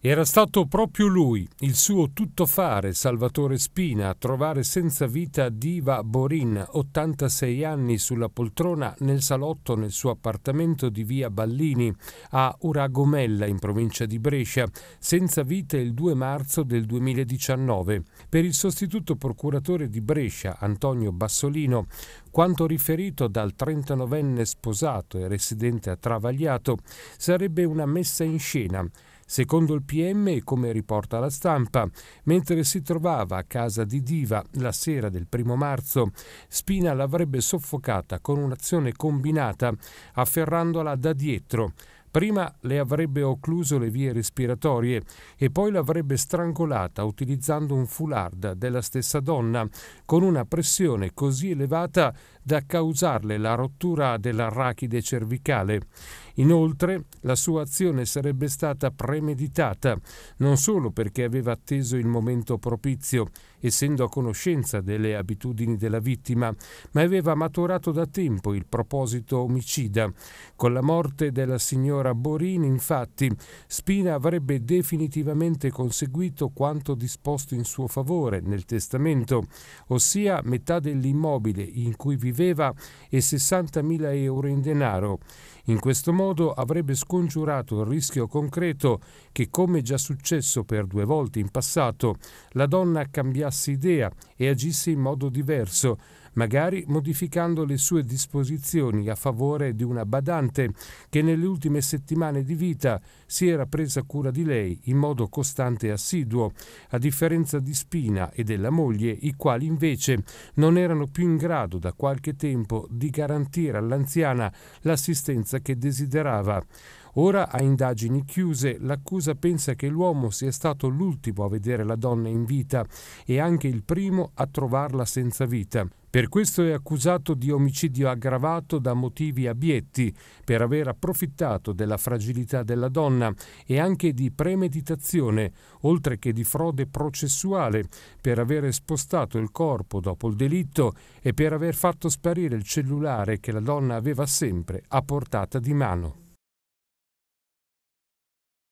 Era stato proprio lui, il suo tuttofare Salvatore Spina, a trovare senza vita Diva Borin, 86 anni, sulla poltrona nel salotto nel suo appartamento di via Ballini a Uragomella, in provincia di Brescia, senza vita il 2 marzo del 2019. Per il sostituto procuratore di Brescia, Antonio Bassolino, quanto riferito dal 39enne sposato e residente a Travagliato, sarebbe una messa in scena secondo il PM e come riporta la stampa. Mentre si trovava a casa di Diva la sera del primo marzo, Spina l'avrebbe soffocata con un'azione combinata, afferrandola da dietro. Prima le avrebbe occluso le vie respiratorie e poi l'avrebbe strangolata utilizzando un foulard della stessa donna, con una pressione così elevata da causarle la rottura dell'arachide cervicale. Inoltre, la sua azione sarebbe stata premeditata, non solo perché aveva atteso il momento propizio, essendo a conoscenza delle abitudini della vittima, ma aveva maturato da tempo il proposito omicida. Con la morte della signora Barbara Borini, infatti, Spina avrebbe definitivamente conseguito quanto disposto in suo favore nel testamento, ossia metà dell'immobile in cui viveva e 60.000 euro in denaro. In questo modo avrebbe scongiurato il rischio concreto che, come già successo per due volte in passato, la donna cambiasse idea e agisse in modo diverso, magari modificando le sue disposizioni a favore di una badante che nelle ultime settimane di vita si era presa cura di lei in modo costante e assiduo, a differenza di Spina e della moglie, i quali invece non erano più in grado da qualche tempo di garantire all'anziana l'assistenza che desiderava. Ora a indagini chiuse l'accusa pensa che l'uomo sia stato l'ultimo a vedere la donna in vita e anche il primo a trovarla senza vita. Per questo è accusato di omicidio aggravato da motivi abietti, per aver approfittato della fragilità della donna e anche di premeditazione, oltre che di frode processuale, per aver spostato il corpo dopo il delitto e per aver fatto sparire il cellulare che la donna aveva sempre a portata di mano.